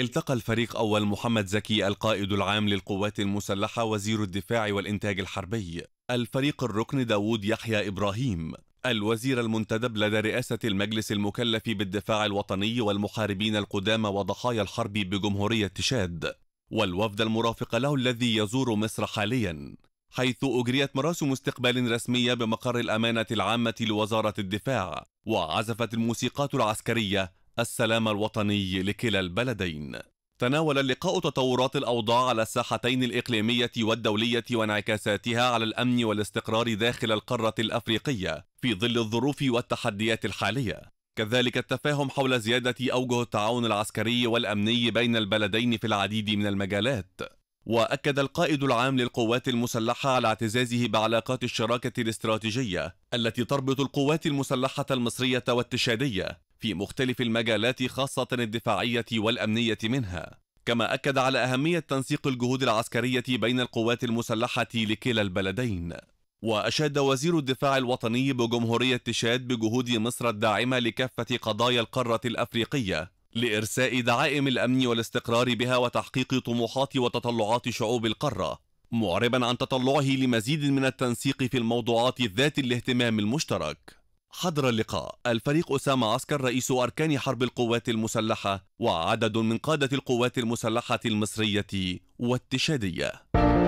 التقى الفريق أول محمد زكي القائد العام للقوات المسلحة وزير الدفاع والإنتاج الحربي الفريق الركن داوود يحيى إبراهيم الوزير المنتدب لدى رئاسة المجلس المكلف بالدفاع الوطني والمحاربين القدامى وضحايا الحرب بجمهورية تشاد والوفد المرافق له الذي يزور مصر حاليا حيث أجريت مراسم استقبال رسمية بمقر الأمانة العامة لوزارة الدفاع وعزفت الموسيقات العسكرية السلام الوطني لكلا البلدين تناول اللقاء تطورات الأوضاع على الساحتين الإقليمية والدولية وانعكاساتها على الأمن والاستقرار داخل القارة الأفريقية في ظل الظروف والتحديات الحالية كذلك التفاهم حول زيادة أوجه التعاون العسكري والأمني بين البلدين في العديد من المجالات وأكد القائد العام للقوات المسلحة على اعتزازه بعلاقات الشراكة الاستراتيجية التي تربط القوات المسلحة المصرية والتشادية في مختلف المجالات خاصة الدفاعية والأمنية منها كما أكد على أهمية تنسيق الجهود العسكرية بين القوات المسلحة لكلا البلدين وأشاد وزير الدفاع الوطني بجمهورية تشاد بجهود مصر الداعمة لكافة قضايا القارة الأفريقية لإرساء دعائم الأمن والاستقرار بها وتحقيق طموحات وتطلعات شعوب القارة معربا عن تطلعه لمزيد من التنسيق في الموضوعات ذات الاهتمام المشترك حضر اللقاء الفريق أسامة عسكر رئيس أركان حرب القوات المسلحة وعدد من قادة القوات المسلحة المصرية والتشادية